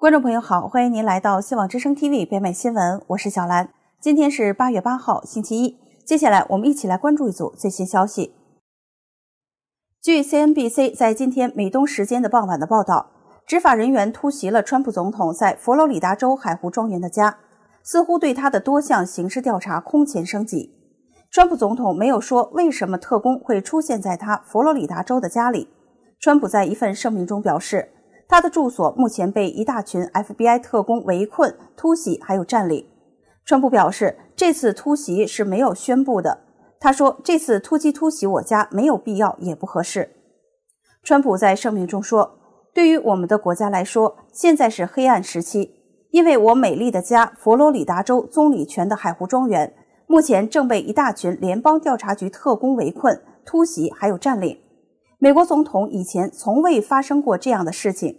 观众朋友好，欢迎您来到希网之声 TV 北美新闻，我是小兰。今天是八月八号，星期一。接下来我们一起来关注一组最新消息。据 CNBC 在今天美东时间的傍晚的报道，执法人员突袭了川普总统在佛罗里达州海湖庄园的家，似乎对他的多项刑事调查空前升级。川普总统没有说为什么特工会出现在他佛罗里达州的家里。川普在一份声明中表示。他的住所目前被一大群 FBI 特工围困、突袭，还有占领。川普表示，这次突袭是没有宣布的。他说：“这次突击突袭我家没有必要，也不合适。”川普在声明中说：“对于我们的国家来说，现在是黑暗时期，因为我美丽的家——佛罗里达州棕榈泉的海湖庄园，目前正被一大群联邦调查局特工围困、突袭，还有占领。”美国总统以前从未发生过这样的事情。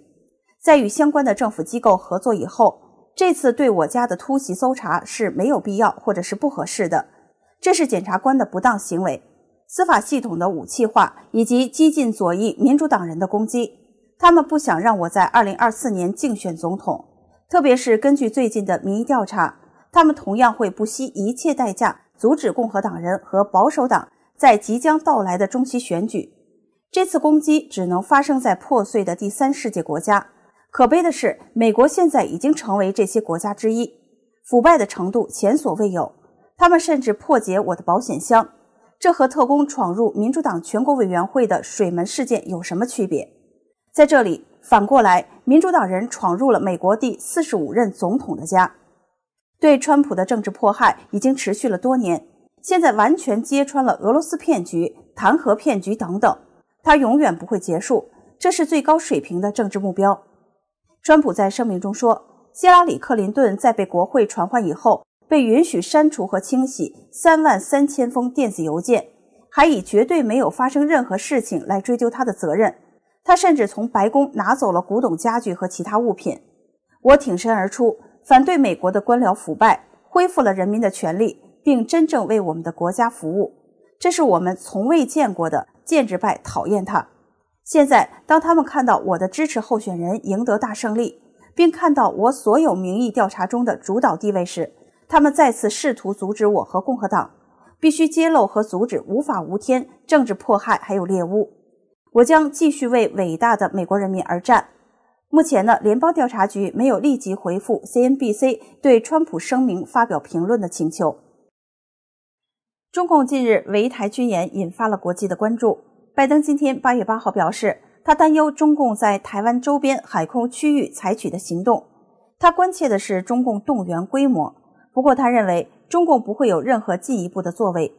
在与相关的政府机构合作以后，这次对我家的突袭搜查是没有必要或者是不合适的。这是检察官的不当行为，司法系统的武器化以及激进左翼民主党人的攻击。他们不想让我在二零二四年竞选总统，特别是根据最近的民意调查，他们同样会不惜一切代价阻止共和党人和保守党在即将到来的中期选举。这次攻击只能发生在破碎的第三世界国家。可悲的是，美国现在已经成为这些国家之一，腐败的程度前所未有。他们甚至破解我的保险箱，这和特工闯入民主党全国委员会的水门事件有什么区别？在这里，反过来，民主党人闯入了美国第四十五任总统的家。对川普的政治迫害已经持续了多年，现在完全揭穿了俄罗斯骗局、弹劾骗局等等。它永远不会结束，这是最高水平的政治目标。川普在声明中说：“希拉里·克林顿在被国会传唤以后，被允许删除和清洗三万三千封电子邮件，还以绝对没有发生任何事情来追究他的责任。他甚至从白宫拿走了古董家具和其他物品。我挺身而出，反对美国的官僚腐败，恢复了人民的权利，并真正为我们的国家服务。这是我们从未见过的。”建制派讨厌他。现在，当他们看到我的支持候选人赢得大胜利，并看到我所有民意调查中的主导地位时，他们再次试图阻止我和共和党。必须揭露和阻止无法无天、政治迫害还有猎物。我将继续为伟大的美国人民而战。目前呢，联邦调查局没有立即回复 CNBC 对川普声明发表评论的请求。中共近日围台军演引发了国际的关注。拜登今天八月八号表示，他担忧中共在台湾周边海空区域采取的行动。他关切的是中共动员规模，不过他认为中共不会有任何进一步的作为。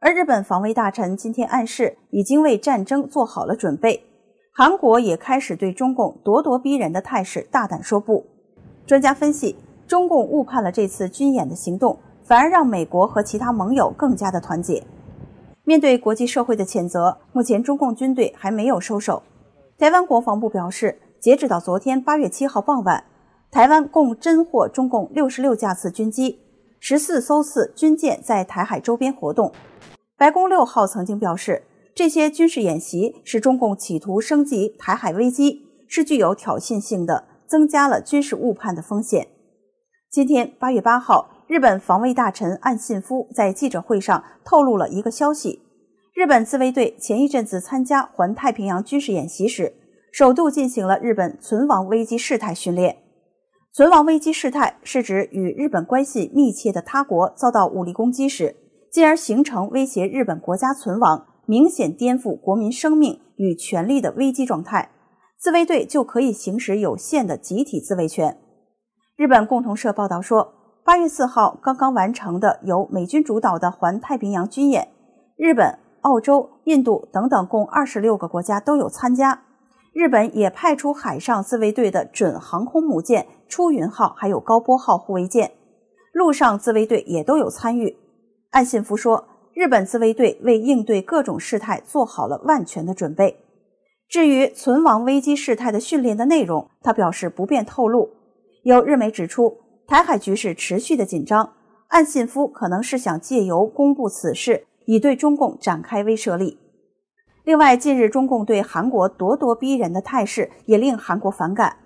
而日本防卫大臣今天暗示已经为战争做好了准备。韩国也开始对中共咄咄逼人的态势大胆说不。专家分析，中共误判了这次军演的行动。反而让美国和其他盟友更加的团结。面对国际社会的谴责，目前中共军队还没有收手。台湾国防部表示，截止到昨天八月七号傍晚，台湾共侦获中共六十六架次军机、十四艘次军舰在台海周边活动。白宫六号曾经表示，这些军事演习是中共企图升级台海危机，是具有挑衅性的，增加了军事误判的风险。今天八月八号。日本防卫大臣岸信夫在记者会上透露了一个消息：日本自卫队前一阵子参加环太平洋军事演习时，首度进行了日本存亡危机事态训练。存亡危机事态是指与日本关系密切的他国遭到武力攻击时，进而形成威胁日本国家存亡、明显颠覆国民生命与权利的危机状态，自卫队就可以行使有限的集体自卫权。日本共同社报道说。八月四号刚刚完成的由美军主导的环太平洋军演，日本、澳洲、印度等等共二十六个国家都有参加。日本也派出海上自卫队的准航空母舰“出云号”还有“高波号”护卫舰，陆上自卫队也都有参与。岸信夫说，日本自卫队为应对各种事态做好了万全的准备。至于存亡危机事态的训练的内容，他表示不便透露。有日媒指出。台海局势持续的紧张，岸信夫可能是想借由公布此事以对中共展开威慑力。另外，近日中共对韩国咄咄逼人的态势也令韩国反感。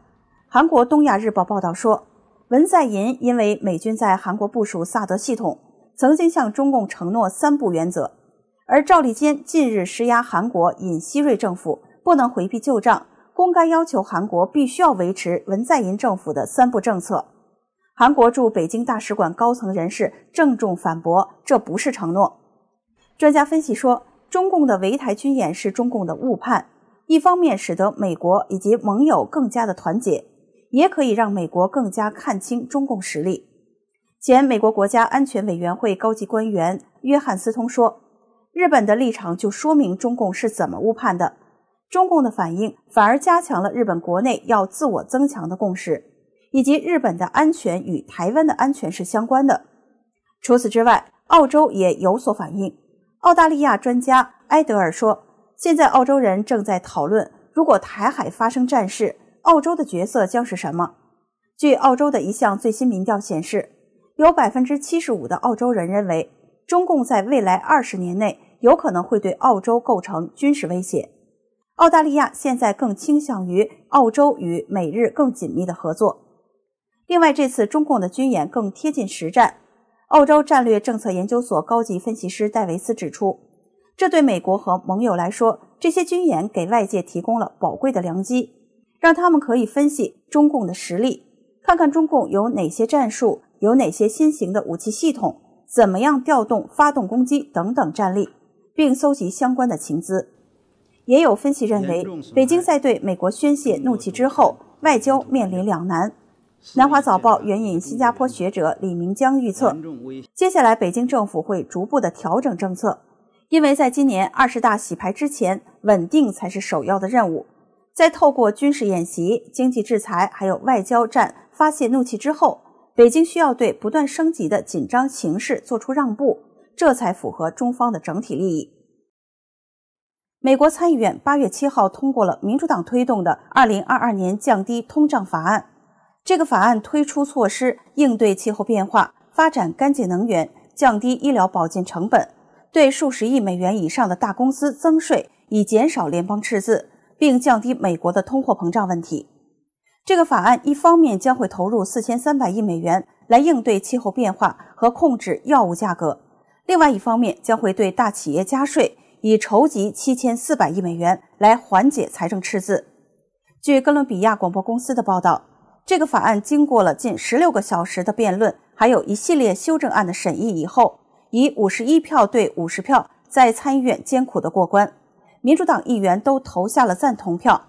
韩国《东亚日报》报道说，文在寅因为美军在韩国部署萨德系统，曾经向中共承诺三不原则，而赵立坚近日施压韩国尹锡瑞政府不能回避旧账，公开要求韩国必须要维持文在寅政府的三不政策。韩国驻北京大使馆高层人士郑重反驳：“这不是承诺。”专家分析说，中共的围台军演是中共的误判，一方面使得美国以及盟友更加的团结，也可以让美国更加看清中共实力。前美国国家安全委员会高级官员约翰斯通说：“日本的立场就说明中共是怎么误判的，中共的反应反而加强了日本国内要自我增强的共识。”以及日本的安全与台湾的安全是相关的。除此之外，澳洲也有所反应。澳大利亚专家埃德尔说：“现在澳洲人正在讨论，如果台海发生战事，澳洲的角色将是什么。”据澳洲的一项最新民调显示，有百分之七十五的澳洲人认为，中共在未来二十年内有可能会对澳洲构成军事威胁。澳大利亚现在更倾向于澳洲与美日更紧密的合作。另外，这次中共的军演更贴近实战。澳洲战略政策研究所高级分析师戴维斯指出，这对美国和盟友来说，这些军演给外界提供了宝贵的良机，让他们可以分析中共的实力，看看中共有哪些战术、有哪些新型的武器系统、怎么样调动、发动攻击等等战力，并搜集相关的情资。也有分析认为，北京在对美国宣泄怒气之后，外交面临两难。南华早报援引新加坡学者李明江预测，接下来北京政府会逐步的调整政策，因为在今年二十大洗牌之前，稳定才是首要的任务。在透过军事演习、经济制裁还有外交战发泄怒气之后，北京需要对不断升级的紧张形势做出让步，这才符合中方的整体利益。美国参议院八月七号通过了民主党推动的二零二二年降低通胀法案。这个法案推出措施应对气候变化、发展干净能源、降低医疗保健成本；对数十亿美元以上的大公司增税，以减少联邦赤字，并降低美国的通货膨胀问题。这个法案一方面将会投入四千三百亿美元来应对气候变化和控制药物价格，另外一方面将会对大企业加税，以筹集七千四百亿美元来缓解财政赤字。据哥伦比亚广播公司的报道。这个法案经过了近十六个小时的辩论，还有一系列修正案的审议以后，以五十一票对五十票在参议院艰苦的过关。民主党议员都投下了赞同票，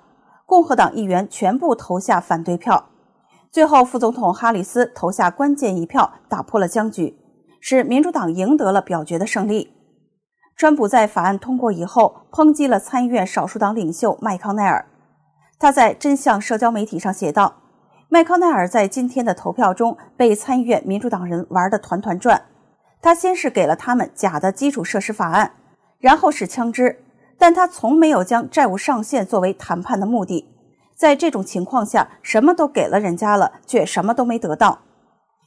共和党议员全部投下反对票。最后，副总统哈里斯投下关键一票，打破了僵局，使民主党赢得了表决的胜利。川普在法案通过以后，抨击了参议院少数党领袖麦康奈尔。他在真相社交媒体上写道。麦康奈尔在今天的投票中被参议院民主党人玩得团团转。他先是给了他们假的基础设施法案，然后是枪支，但他从没有将债务上限作为谈判的目的。在这种情况下，什么都给了人家了，却什么都没得到。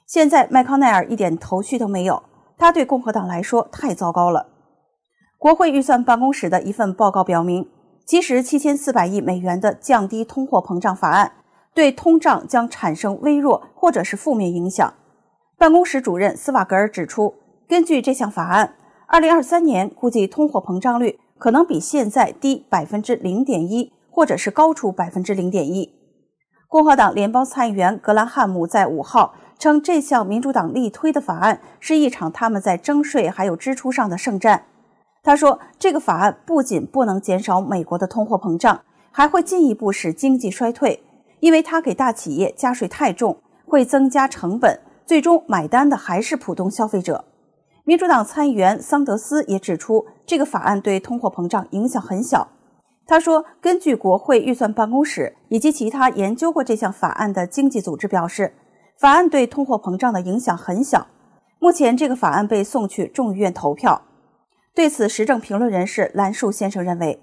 现在麦康奈尔一点头绪都没有，他对共和党来说太糟糕了。国会预算办公室的一份报告表明，即使七千四百亿美元的降低通货膨胀法案。对通胀将产生微弱或者是负面影响。办公室主任斯瓦格尔指出，根据这项法案，二零二三年估计通货膨胀率可能比现在低百分之零点一，或者是高出百分之零点一。共和党联邦参议员格兰汉姆在五号称，这项民主党力推的法案是一场他们在征税还有支出上的圣战。他说，这个法案不仅不能减少美国的通货膨胀，还会进一步使经济衰退。因为他给大企业加税太重，会增加成本，最终买单的还是普通消费者。民主党参议员桑德斯也指出，这个法案对通货膨胀影响很小。他说：“根据国会预算办公室以及其他研究过这项法案的经济组织表示，法案对通货膨胀的影响很小。”目前，这个法案被送去众议院投票。对此，时政评论人士兰树先生认为。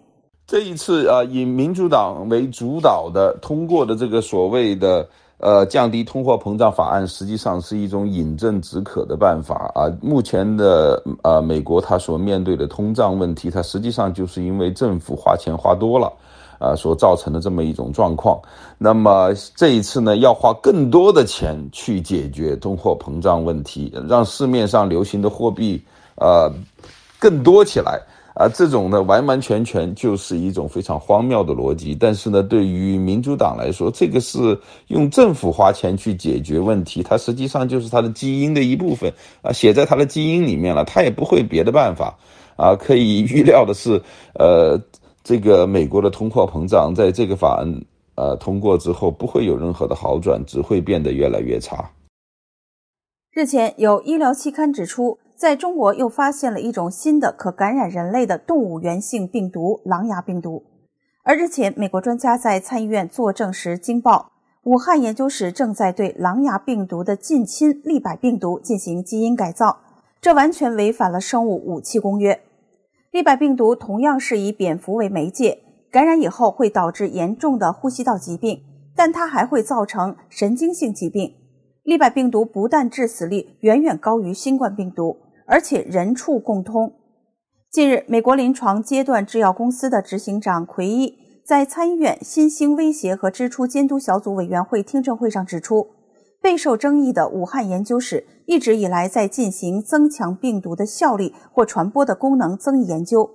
这一次啊，以民主党为主导的通过的这个所谓的呃降低通货膨胀法案，实际上是一种饮鸩止渴的办法啊。目前的呃美国它所面对的通胀问题，它实际上就是因为政府花钱花多了啊所造成的这么一种状况。那么这一次呢，要花更多的钱去解决通货膨胀问题，让市面上流行的货币呃更多起来。啊，这种呢完完全全就是一种非常荒谬的逻辑。但是呢，对于民主党来说，这个是用政府花钱去解决问题，它实际上就是它的基因的一部分啊，写在它的基因里面了。它也不会别的办法啊。可以预料的是，呃，这个美国的通货膨胀在这个法案呃通过之后不会有任何的好转，只会变得越来越差。日前，有医疗期刊指出。在中国又发现了一种新的可感染人类的动物源性病毒——狼牙病毒。而日前，美国专家在参议院作证时惊爆，武汉研究室正在对狼牙病毒的近亲利百病毒进行基因改造，这完全违反了生物武器公约。利百病毒同样是以蝙蝠为媒介，感染以后会导致严重的呼吸道疾病，但它还会造成神经性疾病。利百病毒不但致死率远远高于新冠病毒。而且人畜共通。近日，美国临床阶段制药公司的执行长奎伊在参议院新兴威胁和支出监督小组委员会听证会上指出，备受争议的武汉研究室一直以来在进行增强病毒的效力或传播的功能增益研究。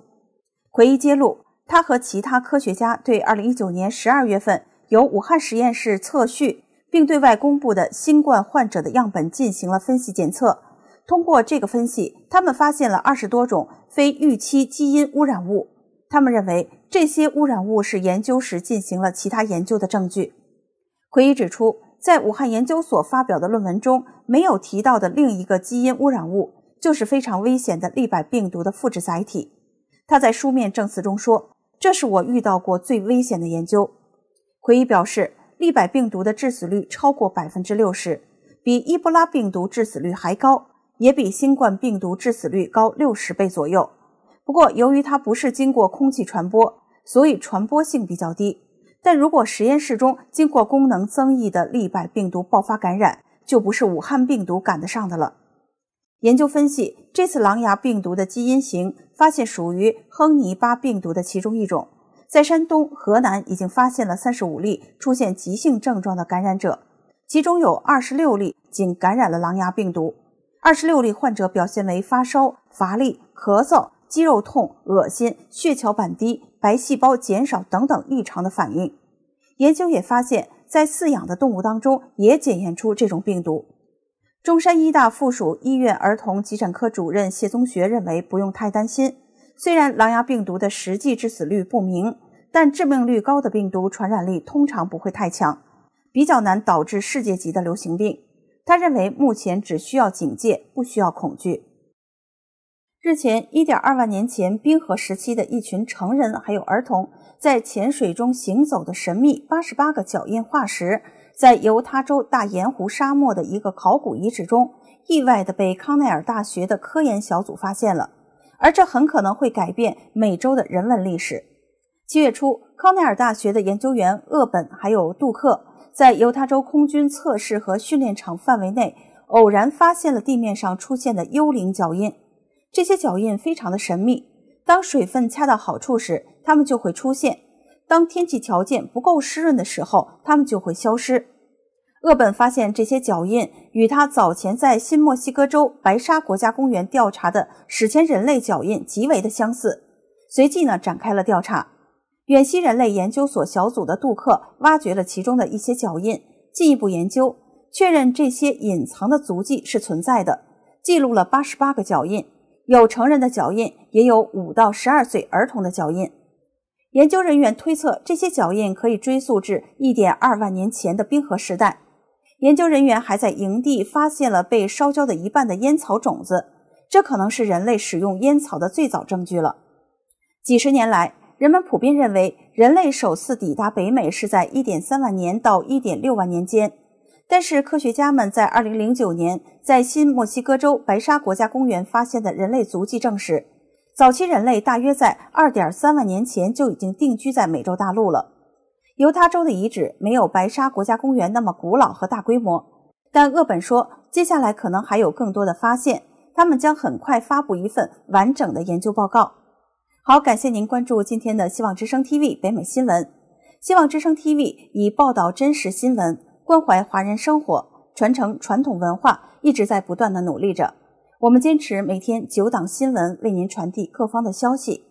奎伊揭露，他和其他科学家对2019年12月份由武汉实验室测序并对外公布的新冠患者的样本进行了分析检测。通过这个分析，他们发现了二十多种非预期基因污染物。他们认为这些污染物是研究时进行了其他研究的证据。奎伊指出，在武汉研究所发表的论文中没有提到的另一个基因污染物，就是非常危险的利百病毒的复制载体。他在书面证词中说：“这是我遇到过最危险的研究。”奎伊表示，利百病毒的致死率超过百分之六十，比伊波拉病毒致死率还高。也比新冠病毒致死率高六十倍左右。不过，由于它不是经过空气传播，所以传播性比较低。但如果实验室中经过功能增益的利百病毒爆发感染，就不是武汉病毒赶得上的了。研究分析这次狼牙病毒的基因型，发现属于亨尼巴病毒的其中一种。在山东、河南已经发现了三十五例出现急性症状的感染者，其中有二十六例仅感染了狼牙病毒。二十六例患者表现为发烧、乏力、咳嗽、肌肉痛、恶心、血小板低、白细胞减少等等异常的反应。研究也发现，在饲养的动物当中也检验出这种病毒。中山医大附属医院儿童急诊科主任谢宗学认为，不用太担心。虽然狼牙病毒的实际致死率不明，但致命率高的病毒传染力通常不会太强，比较难导致世界级的流行病。他认为目前只需要警戒，不需要恐惧。日前，一点二万年前冰河时期的一群成人还有儿童在浅水中行走的神秘八十八个脚印化石，在犹他州大盐湖沙漠的一个考古遗址中意外的被康奈尔大学的科研小组发现了，而这很可能会改变美洲的人文历史。七月初，康奈尔大学的研究员厄本还有杜克。在犹他州空军测试和训练场范围内，偶然发现了地面上出现的幽灵脚印。这些脚印非常的神秘，当水分恰到好处时，它们就会出现；当天气条件不够湿润的时候，它们就会消失。厄本发现这些脚印与他早前在新墨西哥州白沙国家公园调查的史前人类脚印极为的相似，随即呢展开了调查。远西人类研究所小组的杜克挖掘了其中的一些脚印，进一步研究确认这些隐藏的足迹是存在的，记录了八十八个脚印，有成人的脚印，也有五到十二岁儿童的脚印。研究人员推测，这些脚印可以追溯至一点二万年前的冰河时代。研究人员还在营地发现了被烧焦的一半的烟草种子，这可能是人类使用烟草的最早证据了。几十年来。人们普遍认为，人类首次抵达北美是在1.3万年到1.6万年间。但是，科学家们在2009年在新墨西哥州白沙国家公园发现的人类足迹证实，早期人类大约在2.3万年前就已经定居在美洲大陆了。犹他州的遗址没有白沙国家公园那么古老和大规模，但厄本说，接下来可能还有更多的发现，他们将很快发布一份完整的研究报告。好，感谢您关注今天的希望之声 TV 北美新闻。希望之声 TV 以报道真实新闻、关怀华人生活、传承传统文化，一直在不断的努力着。我们坚持每天九档新闻为您传递各方的消息。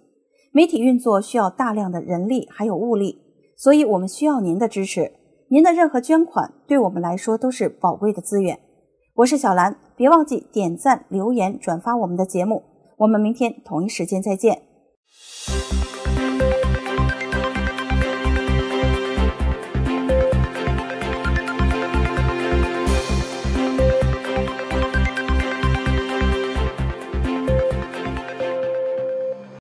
媒体运作需要大量的人力还有物力，所以我们需要您的支持。您的任何捐款对我们来说都是宝贵的资源。我是小兰，别忘记点赞、留言、转发我们的节目。我们明天同一时间再见。Thank you.